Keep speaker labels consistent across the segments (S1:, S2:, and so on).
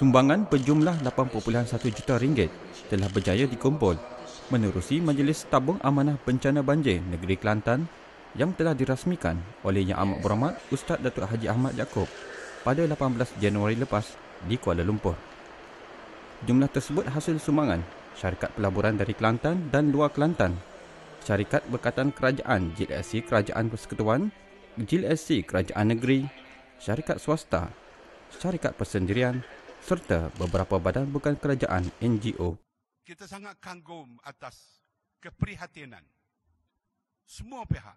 S1: sumbangan berjumlah 8.1 juta ringgit telah berjaya dikumpul menerusi Majlis Tabung Amanah Bencana Banjir Negeri Kelantan yang telah dirasmikan oleh Yang Amat Berhormat Ustaz Datuk Haji Ahmad Yaakob pada 18 Januari lepas di Kuala Lumpur. Jumlah tersebut hasil sumbangan syarikat pelaburan dari Kelantan dan luar Kelantan, syarikat berkatan kerajaan GLSC Kerajaan Persekutuan, GLSC Kerajaan Negeri, syarikat swasta, syarikat persendirian serta beberapa badan bukan kerajaan NGO.
S2: Kita sangat kagum atas keprihatinan semua pihak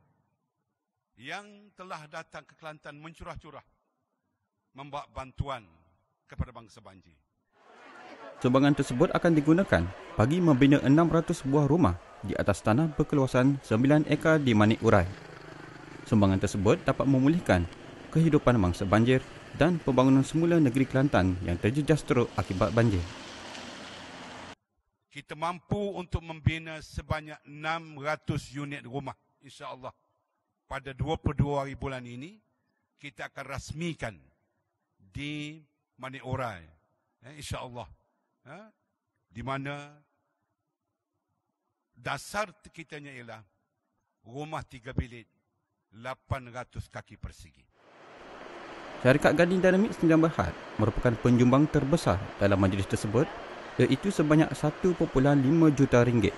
S2: yang telah datang ke Kelantan mencurah-curah membawa bantuan kepada bangsa banjir.
S1: Sumbangan tersebut akan digunakan bagi membina 600 buah rumah di atas tanah berkeluasan 9 ekar di Manik Urai. Sumbangan tersebut dapat memulihkan kehidupan mangsa banjir dan pembangunan semula negeri Kelantan yang terjejas teruk akibat banjir.
S2: Kita mampu untuk membina sebanyak 600 unit rumah insya-Allah pada 22 hari bulan ini kita akan rasmikan di Maniora ya insya-Allah ya, di mana dasar kitanya ialah rumah tiga bilik 800 kaki persegi.
S1: Syarikat Gading Dynamics Negara Berhad merupakan penjumbang terbesar dalam majlis tersebut iaitu sebanyak 1.5 juta ringgit.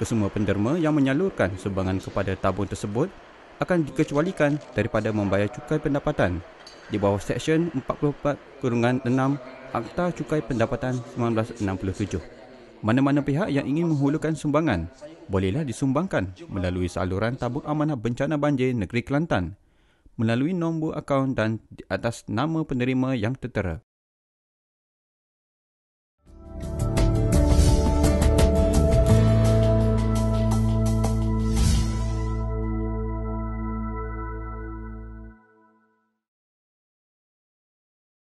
S1: Kesemua penderma yang menyalurkan sumbangan kepada tabung tersebut akan dikecualikan daripada membayar cukai pendapatan di bawah Seksyen 44 Kurungan 6 Akta Cukai Pendapatan 1967. Mana-mana pihak yang ingin menghulurkan sumbangan bolehlah disumbangkan melalui saluran tabung amanah bencana banjir negeri Kelantan melalui nombor akaun dan di atas nama penerima yang tertera.